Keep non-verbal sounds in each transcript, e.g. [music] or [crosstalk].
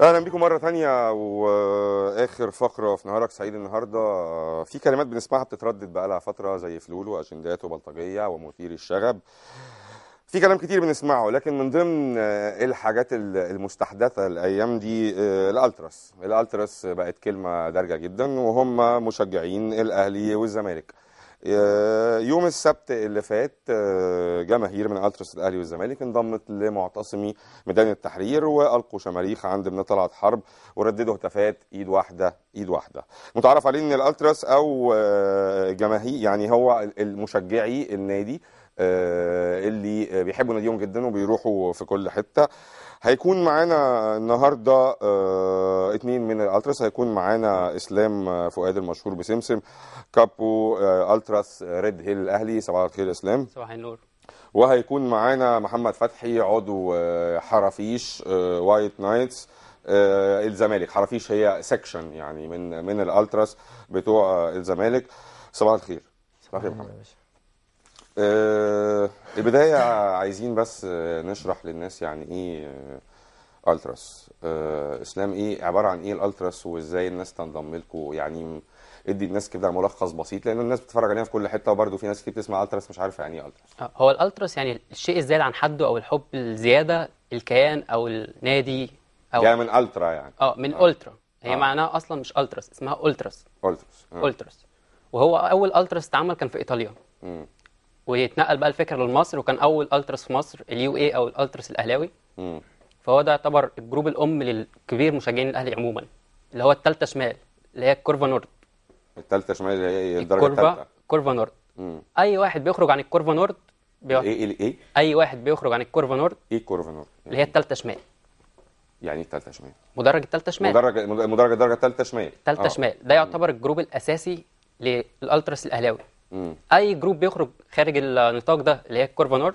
اهلا بيكم مره ثانيه واخر فقره في نهارك سعيد النهارده في كلمات بنسمعها بتتردد بقالها فتره زي فلول واجندات وبلطجيه ومثير الشغب في كلام كتير بنسمعه لكن من ضمن الحاجات المستحدثه الايام دي آه، الالتراس الالتراس بقت كلمه دارجه جدا وهم مشجعين الاهلي والزمالك آه، يوم السبت اللي فات آه، جماهير من التراس الاهلي والزمالك انضمت لمعتصمي ميدان التحرير والقوا شماريخ عند ابن طلعت حرب ورددوا هتافات ايد واحده ايد واحده متعرف عليه ان الالتراس او آه، جماهير يعني هو المشجعي النادي اللي بيحبوا ناديهم جدا وبيروحوا في كل حته هيكون معانا النهارده آه اتنين من الالتراس هيكون معانا اسلام آه، فؤاد المشهور بسمسم كابو آه التراس آه، ريد هيل الاهلي صباح الخير اسلام صباح النور وهيكون معانا محمد فتحي عضو حرفيش آه، حرافيش وايت نايتس الزمالك حرافيش هي سكشن يعني من من الالتراس بتوع الزمالك صباح الخير صباح الخير محمد آه البدايه عايزين بس آه، نشرح للناس يعني ايه آه، التراس آه اسلام ايه عباره عن ايه الالتراس وازاي الناس تنضم لكم يعني ادي الناس كده ملخص بسيط لان الناس بتتفرج علينا في كل حته وبرده في ناس كتير بتسمع التراس مش عارفه يعني ايه التراس آه، هو الالتراس يعني الشيء الزايد عن حده او الحب الزياده الكيان او النادي او جاي يعني من الترا يعني اه من آه. الترا هي آه. معناها اصلا مش التراس اسمها التراس التراس آه. التراس وهو اول التراس اتعمل كان في ايطاليا امم ويتنقل بقى الفكره لمصر وكان اول التراس في مصر اليو اي او الالتراس الاهلاوي مم. فهو ده يعتبر الجروب الام للكبير مشجعين الاهلي عموما اللي هو الثالثه شمال اللي هي الكورفا نورد الثالثه شمال اللي هي الدرجه الثالثه كورفا نورد مم. اي واحد بيخرج عن الكورفا نورد بيقعد إيه،, ايه ايه اي واحد بيخرج عن الكورفا نورد ايه الكورفا نورد اللي هي الثالثه شمال يعني ايه الثالثه شمال مدرج الثالثه شمال مدرج مدرج الدرجه الثالثه شمال الثالثه آه. شمال ده يعتبر الجروب الاساسي للالتراس الاهلاوي مم. اي جروب بيخرج خارج النطاق ده اللي هي الكورفا نورد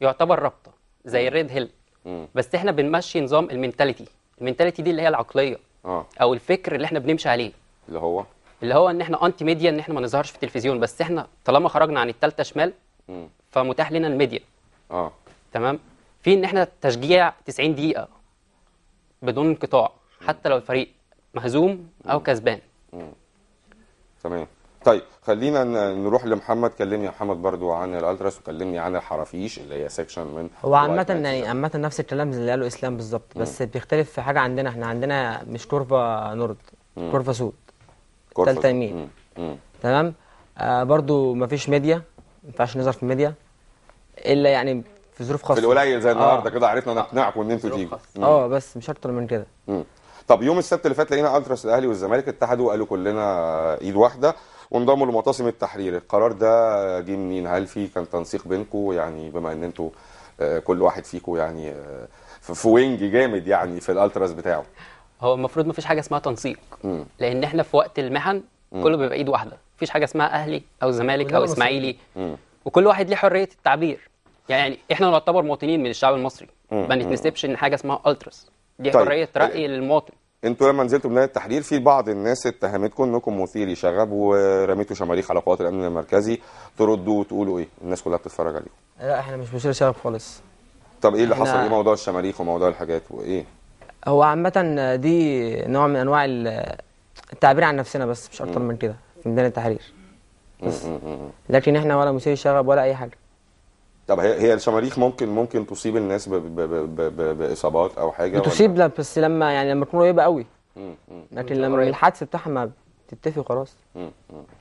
يعتبر رابطه زي الريد هيل مم. بس احنا بنمشي نظام المينتاليتي المينتاليتي دي اللي هي العقليه آه. او الفكر اللي احنا بنمشي عليه اللي هو اللي هو ان احنا انتي ميديا ان احنا ما نظهرش في التلفزيون بس احنا طالما خرجنا عن الثالثه شمال مم. فمتاح لنا الميديا اه تمام في ان احنا تشجيع 90 دقيقه بدون انقطاع حتى لو الفريق مهزوم او كسبان تمام طيب خلينا نروح لمحمد كلمني يا محمد برضو عن الالتراس وكلمني عن الحرافيش اللي هي سيكشن من هو عامة يعني عامة نفس الكلام اللي قاله اسلام بالظبط بس بيختلف في حاجة عندنا احنا عندنا مش كورفا نورد كورفا سود تالتة يمين تمام آه برضو مفيش ميديا ما ينفعش نظهر في الميديا الا يعني في ظروف خاصة في القليل زي آه. النهارده آه. كده عرفنا نقنعكم آه. ان انتوا تيجوا اه بس مش اكتر من كده طب يوم السبت اللي فات لقينا التراس الاهلي والزمالك اتحدوا وقالوا كلنا ايد واحده وانضموا لمعتصم التحرير القرار ده جه منين هل في كان تنسيق بينكم يعني بما ان انتوا آه، كل واحد فيكم يعني آه، في وينج جامد يعني في الالتراس بتاعه هو المفروض ما فيش حاجه اسمها تنسيق لان احنا في وقت المحن كله بيبقى ايد واحده مفيش حاجه اسمها اهلي او زمالك او اسماعيلي وكل واحد ليه حريه التعبير يعني احنا نعتبر مواطنين من الشعب المصري ما نتنسبش ان حاجه اسمها التراس دي طيب. حريه راي للمواطن انتوا لما نزلتوا ميدان التحرير في بعض الناس اتهمتكم انكم مثيري شغب ورميتوا شماريخ على قوات الامن المركزي تردوا وتقولوا ايه الناس كلها بتتفرج عليكم لا احنا مش مثير شغب خالص طب ايه اللي حصل ايه موضوع الشماريخ وموضوع الحاجات وايه هو عامه دي نوع من انواع التعبير عن نفسنا بس مش اكتر من كده في ميدان التحرير بس لكن احنا ولا مثير شغب ولا اي حاجه طب هي هي الشماريخ ممكن ممكن تصيب الناس ب ب ب ب ب باصابات او حاجه بتصيب ولا؟ لا بس لما يعني لما تكون قريبه قوي لكن لما الحدث بتاعها ما بتتفق خلاص ما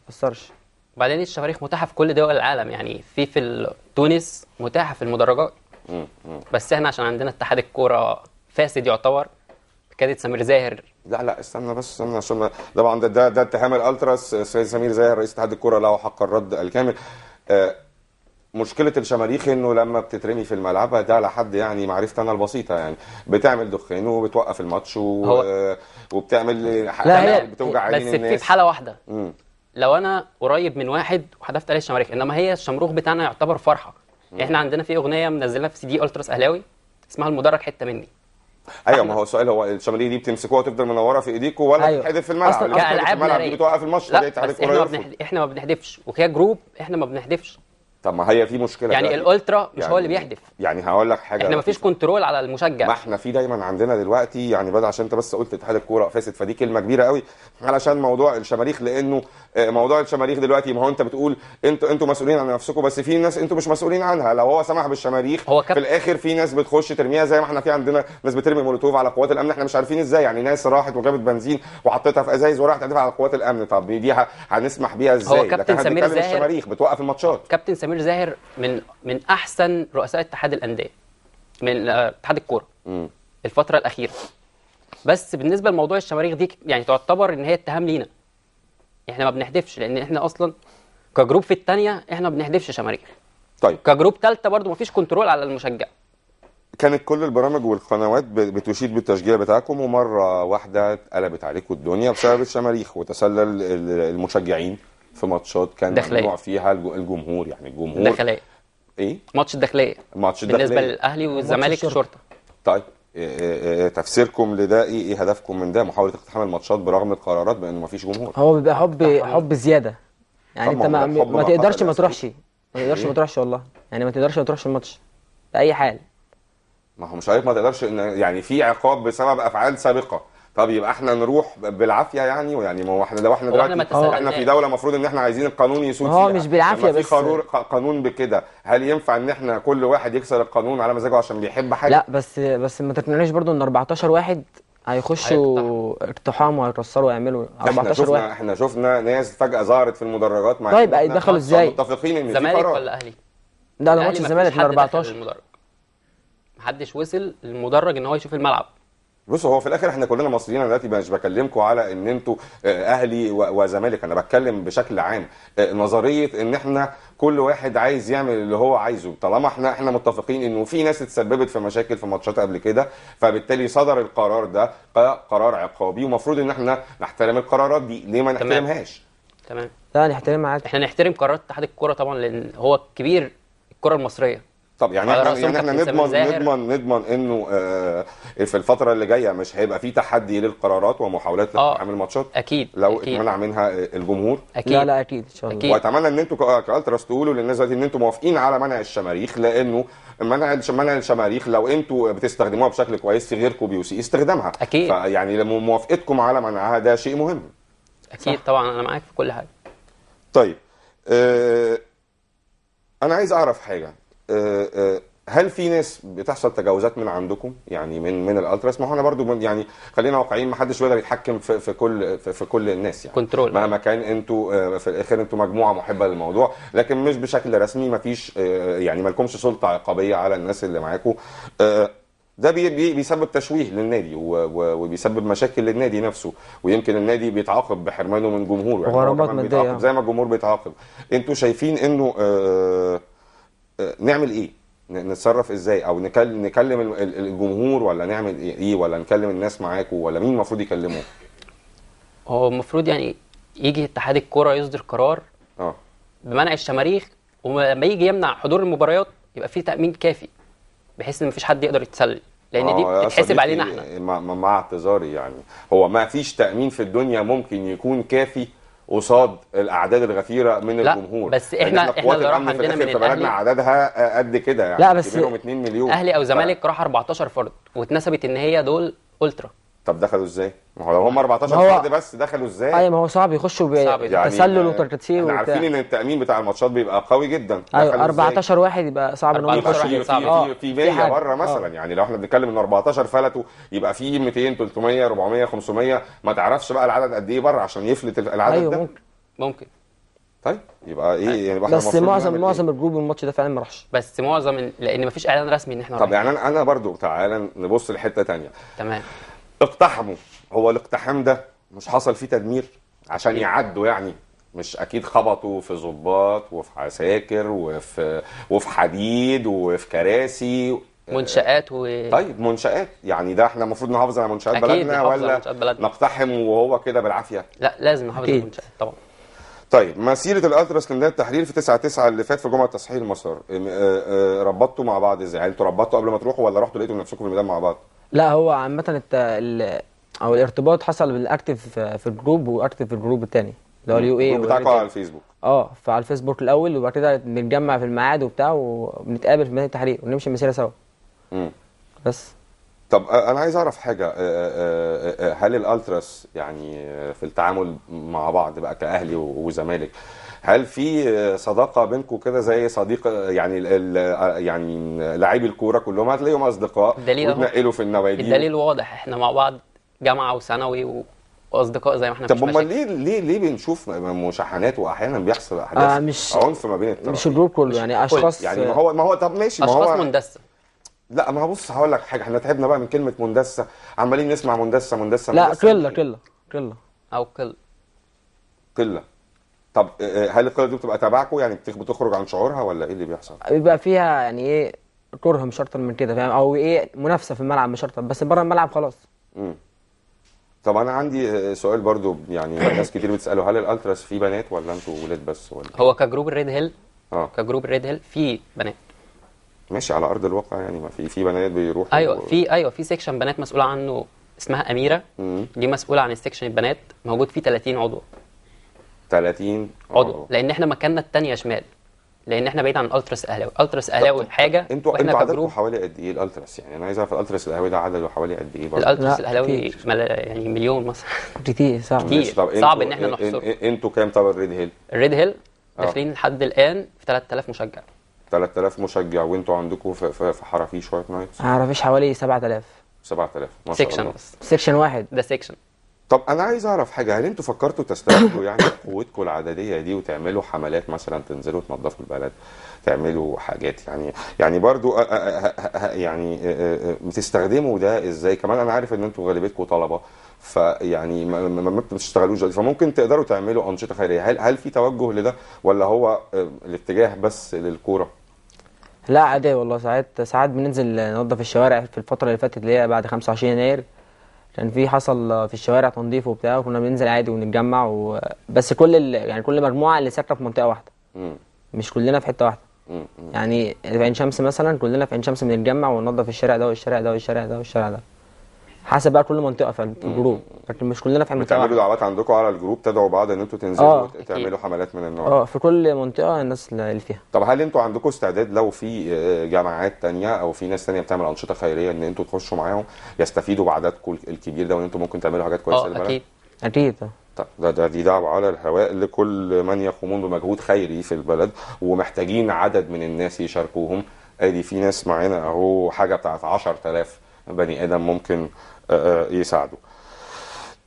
تاثرش وبعدين الشماريخ متاحه في كل دول العالم يعني في في تونس متاحه في المدرجات بس احنا عشان عندنا اتحاد الكوره فاسد يعتبر كادت سمير زاهر لا لا استنى بس استنى عشان طبعا ده ده, ده اتهام الالتراس سمير زاهر رئيس اتحاد الكوره له حق الرد الكامل آه مشكله الشماريخ انه لما بتترمي في الملعب ده على حد يعني معرفتي انا البسيطه يعني بتعمل دخان وبتوقف الماتش و... وبتعمل لا هي يعني بتوجع عين الناس بس في حاله واحده مم. لو انا قريب من واحد وحدفت عليه الشماريخ انما هي الشمروخ بتاعنا يعتبر فرحه مم. احنا عندنا في اغنيه منزلها في سي دي التراس اهلاوي اسمها المدرج حته مني ايوه ما هو السؤال هو الشماليه دي بتمسكوها وتفضل منوره في ايديكوا ولا أيوة. بتحذف في الملعب اصلا كالعاب في الملعب دي بتوقف الماتش احنا ما, احنا ما بنحذفش وكجروب احنا ما بنحذفش طب ما هي في مشكله يعني الالترا مش يعني هو اللي يعني بيحدف يعني هقول لك حاجه احنا مفيش كنترول على المشجع ما احنا في دايما عندنا دلوقتي يعني بدل عشان انت بس قلت اتحاد الكوره فاسد فدي كلمه كبيره قوي علشان موضوع الشماريخ لانه آه، موضوع الشماريخ دلوقتي ما هو انت بتقول انتوا انتوا مسؤولين عن نفسكم بس في ناس انتوا مش مسؤولين عنها لو هو سمح بالشماريخ هو كب... في الاخر في ناس بتخش ترميها زي ما احنا في عندنا ناس بترمي مولوتوف على قوات الامن احنا مش عارفين ازاي يعني ناس راحت وجابت بنزين وحطيتها في ازايز وراحت تدفع على قوات الامن طب دي هنسمح بيها ازاي هو كابتن سمير زاهر بتوقف الماتشات كابتن سمير زاهر من من احسن رؤساء اتحاد الانديه من آه، اتحاد الكوره الفتره الاخيره بس بالنسبه لموضوع الشماريخ دي يعني تعتبر ان هي اتهام لينا احنا ما بنحدفش لان احنا اصلا كجروب في الثانيه احنا ما بنحدفش شماريخ طيب كجروب ثالثه برضو ما فيش كنترول على المشجع كانت كل البرامج والقنوات بتشيد بالتشجيع بتاعكم ومره واحده اتقلبت عليكم الدنيا بسبب الشماريخ وتسلل المشجعين في ماتشات كان ممنوع فيها الجمهور يعني الجمهور الداخليه ايه ماتش الداخليه ماتش الداخليه بالنسبه للاهلي والزمالك الشرطه طيب إيه، إيه، إيه، تفسيركم لده ايه ايه هدفكم من ده محاوله اقتحام الماتشات برغم القرارات بانه ما فيش جمهور هو بيبقى حب حب زياده يعني انت ما, ما تقدرش ما تروحش ما تقدرش ما تروحش والله يعني ما تقدرش ما تروحش الماتش باي حال ما هو مش عارف ما تقدرش ان يعني في عقاب بسبب افعال سابقه طب يبقى احنا نروح بالعافيه يعني ويعني ما هو احنا لو احنا دلوقتي احنا في دوله المفروض ان احنا عايزين القانون يسود هو مش بالعافيه بس في قانون قانون بكده هل ينفع ان احنا كل واحد يكسر القانون على مزاجه عشان بيحب حاجه لا بس بس ما تقنعنيش برضو ان 14 واحد هيخشوا اقتحام وهيكسروا ويعملوا 14 واحد احنا شفنا ناس فجاه ظهرت في المدرجات مع طيب يدخلوا ازاي متفقين ان الزمالك ولا اهلي لا لا ماتش الزمالك 14 محدش وصل للمدرج ان هو يشوف الملعب بصوا هو في الاخر احنا كلنا مصريين انا دلوقتي مش بكلمكم على ان انتوا آه، اهلي وزمالك انا بتكلم بشكل عام آه، نظريه ان احنا كل واحد عايز يعمل اللي هو عايزه طالما احنا احنا متفقين انه في ناس اتسببت في مشاكل في ماتشات قبل كده فبالتالي صدر القرار ده قرار عقابي ومفروض ان احنا نحترم القرارات دي ليه ما نحترمهاش تمام لا نحترم معاك احنا نحترم قرارات اتحاد الكوره طبعا لان هو كبير الكره المصريه طب يعني احنا يعني احنا نضمن نضمن نضمن انه آه في الفتره اللي جايه مش هيبقى في تحدي للقرارات ومحاولات آه، لاقتحام الماتشات اكيد لو اتمنع منها آه، الجمهور اكيد لا لا اكيد ان شاء الله واتمنى ان انتم كالتراس تقولوا للناس دلوقتي ان انتم موافقين على منع الشماريخ لانه منع منع الشماريخ لو انتم بتستخدموها بشكل كويس في غيركم بيسيء استخدامها اكيد فيعني يعني موافقتكم على منعها ده شيء مهم اكيد صح. طبعا انا معاك في كل حاجه طيب آه انا عايز اعرف حاجه آه، آه، هل في ناس بتحصل تجاوزات من عندكم يعني من من الالتراس ما هو انا برضو يعني خلينا واقعيين ما حدش بيقدر يتحكم في, في كل في, في كل الناس يعني كنترول مهما كان انتوا آه، في الاخر انتوا مجموعه محبه للموضوع لكن مش بشكل رسمي ما فيش يعني ما لكمش سلطه عقابيه على الناس اللي معاكم ده بي بيسبب تشويه للنادي وبيسبب مشاكل للنادي نفسه ويمكن النادي بيتعاقب بحرمانه من جمهوره يعني زي ما الجمهور بيتعاقب انتوا شايفين انه آه نعمل ايه نتصرف ازاي او نكلم الجمهور ولا نعمل ايه, إيه؟ ولا نكلم الناس معاكم ولا مين المفروض يكلمه هو المفروض يعني يجي اتحاد الكره يصدر قرار اه بمنع الشماريخ ولما يجي يمنع حضور المباريات يبقى في تامين كافي بحيث ان مفيش حد يقدر يتسلل لان دي آه، بتتحسب علينا احنا مع اعتذاري يعني هو ما فيش تامين في الدنيا ممكن يكون كافي قصاد الاعداد الغفيره من لا الجمهور بس احنا يعني احنا اللي راح عندنا من الاهلي عددها قد كده يعني لا بس منهم 2 مليون اهلي او زمالك راح 14 فرد واتنسبت ان هي دول الترا طب دخلوا ازاي؟ ما هو لو هم 14 هو... فرد بس دخلوا ازاي؟ ايوه ما هو صعب يخشوا بتسلل يعني وتكتير احنا عارفين ان التامين بتاع الماتشات بيبقى قوي جدا ايوه 14 واحد يبقى صعب ان هم يخشوا آه، في صعب. في 100 بره مثلا أوه. يعني لو احنا بنتكلم ان 14 فلتوا يبقى في 200 300 400 500 ما تعرفش بقى العدد قد ايه بره عشان يفلت العدد أيوة ده ممكن ممكن طيب يبقى ايه أيوة. يعني بس معظم معظم إيه؟ الجروب الماتش ده فعلا ما راحش بس معظم لان ما فيش اعلان رسمي ان احنا طب يعني انا برضو تعالى نبص لحته ثانيه تمام اقتحموا هو الاقتحام ده مش حصل فيه تدمير عشان إيه؟ يعدوا يعني مش اكيد خبطوا في ظباط وفي عساكر وفي وفي حديد وفي كراسي منشآت و طيب منشآت يعني ده احنا المفروض نحافظ على منشآت أكيد بلدنا ولا بلدنا. نقتحم وهو كده بالعافيه؟ لا لازم نحافظ على المنشآت طبعا طيب مسيره الالترا اسكندريه التحرير في 9 9 اللي فات في جمعه تصحيح المسار آه، آه، ربطتوا مع بعض ازاي؟ يعني انتوا ربطتوا قبل ما تروحوا ولا رحتوا لقيتوا نفسكم في الميدان مع بعض؟ لا هو عامه الت... ال... او الارتباط حصل بالاكتف في الجروب واكتف في الجروب الثاني اللي هو اليو اي بتاعكم على الفيسبوك اه فعلى الفيسبوك الاول وبعد كده بنتجمع في الميعاد وبتاع وبنتقابل في ميدان التحرير ونمشي المسيره سوا امم بس طب انا عايز اعرف حاجه هل الالتراس يعني في التعامل مع بعض بقى كاهلي وزمالك هل في صداقه بينكم كده زي صديق يعني يعني لاعبي الكوره كلهم هتلاقيهم اصدقاء الدليل وتنقلوا في النوادي الدليل واضح احنا مع بعض جامعه وثانوي واصدقاء زي ما احنا طب امال ليه ليه ليه بنشوف مشاحنات واحيانا بيحصل احداث آه مش عنف ما بين الطرفين مش الجروب كله يعني اشخاص يعني ما هو ما هو طب ماشي ما هو اشخاص مندسه لا ما هو بص هقول لك حاجه احنا تعبنا بقى من كلمه مندسه عمالين نسمع مندسه مندسه لا مندسة قله قله قله او قله قله طب آه، آه، هل القيادة دي بتبقى تبعكم يعني بتخرج عن شعورها ولا ايه اللي بيحصل؟ بيبقى فيها يعني ايه كره مش اكتر من كده فاهم او ايه منافسه في الملعب مش اكتر بس بره الملعب خلاص. امم طب انا عندي آه، سؤال برضو يعني [coughs] ناس كتير بتساله هل الالتراس فيه بنات ولا انتوا ولاد بس ولا هو كجروب الريد هيل اه كجروب الريد هيل فيه بنات ماشي على ارض الواقع يعني ما في في بنات بيروحوا ايوه و... في ايوه في سيكشن بنات مسؤوله عنه اسمها اميره مم. دي مسؤوله عن السكشن البنات موجود فيه 30 عضو 30 عضو اه. لان احنا مكاننا الثانيه شمال لان احنا بعيد عن الالتراس الاهلاوي الالتراس الاهلاوي حاجه انتوا انتوا عددكم حوالي قد ايه الالتراس يعني انا عايز اعرف الالتراس الاهلاوي ده عدده حوالي قد ايه برضه الالتراس الاهلاوي مل... يعني مليون مثلا [laughs] كتير صعب كتير صعب ان احنا نحصر انتوا كام طب الريد هيل؟ الريد هيل اه. داخلين لحد الان في 3000 مشجع 3000 مشجع وانتوا عندكم في, في حرافيش شويه نايتس حرفيش حوالي 7000 7000 ما شاء الله سيكشن بس سيكشن واحد ده سيكشن طب انا عايز اعرف حاجه هل انتوا فكرتوا تستغلوا يعني [coughs] قوتكم العدديه دي وتعملوا حملات مثلا تنزلوا تنظفوا البلد تعملوا حاجات يعني يعني برضو يعني بتستخدموا ده ازاي كمان انا عارف ان انتوا غالبيتكم طلبه فيعني ما, ما بتشتغلوش فممكن تقدروا تعملوا انشطه خيريه هل هل في توجه لده ولا هو آه، الاتجاه بس للكوره لا عادي والله ساعات ساعات بننزل ننظف الشوارع في الفتره اللي فاتت اللي هي بعد 25 يناير كان في حصل في الشوارع تنظيف وبتاع وكنا بننزل عادي ونتجمع بس كل يعني كل مجموعه اللي ساكنه في منطقه واحده مم. مش كلنا في حته واحده مم. يعني في عين شمس مثلا كلنا في عين شمس بنتجمع وننظف الشارع ده والشارع ده والشارع ده والشارع ده حسب بقى كل منطقه في الجروب لكن مش كلنا في المنطقه بتعملوا دعوات عندكم على الجروب تدعوا بعض ان انتوا تنزلوا آه. تعملوا حملات من النوع اه في كل منطقه الناس اللي فيها طب هل انتوا عندكم استعداد لو في آه، جامعات تانية او في ناس تانية بتعمل انشطه خيريه ان انتوا تخشوا معاهم يستفيدوا بعددكم الكبير ده وان انتوا ممكن تعملوا حاجات كويسه آه، للبلد؟ اكيد اكيد طب ده, ده دي دعوه على الهواء لكل من يقومون بمجهود خيري في البلد ومحتاجين عدد من الناس يشاركوهم ادي في ناس معانا اهو حاجه بتاعت 10000 بني ادم ممكن آه، آه، يساعده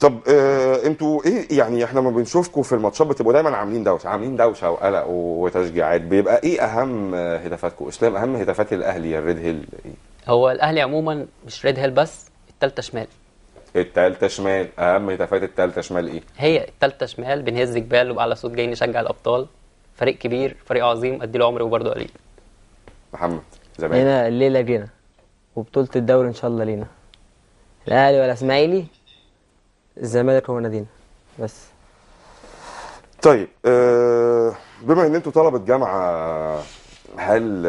طب آه، انتوا ايه يعني احنا ما بنشوفكم في الماتشات بتبقوا دايما عاملين دوشه عاملين دوشه وقلق وتشجيعات بيبقى ايه اهم هدفاتكم اسلام اهم هتافات الاهلي يا الريد هيل ايه هو الاهلي عموما مش ريد هيل بس الثالثه شمال الثالثه شمال اهم هتافات الثالثه شمال ايه هي الثالثه شمال بنهز جبال وبعلى صوت جاي نشجع الابطال فريق كبير فريق عظيم ادي له عمري وبرده قليل محمد زمان هنا الليله جينا وبطولة الدوري إن شاء الله لينا الأهلي والإسماعيلي الزمالك ونادينا بس طيب آه، بما ان انتوا طلبه جامعه هل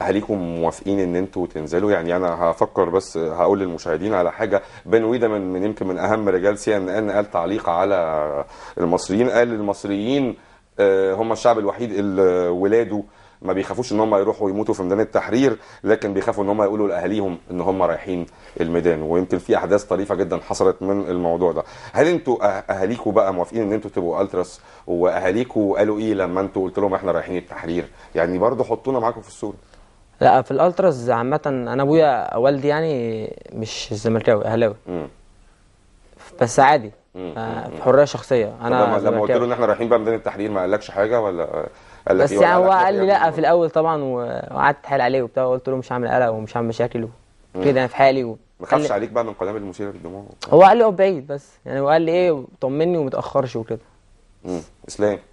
اهاليكم موافقين ان انتوا تنزلوا يعني انا هفكر بس هقول للمشاهدين على حاجه بن ويدا من, من يمكن من اهم رجال سي ان ان قال تعليق على المصريين قال المصريين آه، هم الشعب الوحيد اللي ولاده ما بيخافوش ان هم يروحوا يموتوا في ميدان التحرير لكن بيخافوا ان هم يقولوا لاهاليهم ان هم رايحين الميدان ويمكن في احداث طريفه جدا حصلت من الموضوع ده هل انتوا أه-، اهاليكم بقى موافقين ان انتوا تبقوا التراس واهاليكم قالوا ايه لما انتوا قلت لهم احنا رايحين التحرير يعني برضه حطونا معاكم في الصوره لا في الالتراس عامه انا ابويا والدي يعني مش زملكاوي اهلاوي بس عادي في آه، حريه شخصيه انا لما قلت له ان احنا رايحين بقى ميدان التحرير ما قالكش حاجه ولا قال لك بس إيه، يعني هو قال لي لا في الاول طبعا وقعدت اتحايل عليه وبتاع وقلت له مش هعمل قلق ومش هعمل مشاكل كده انا في حالي و... ما خافش عليك بقى من قدام المثير للدموع هو قال لي بعيد بس يعني هو قال لي ايه طمني وما تاخرش وكده اسلام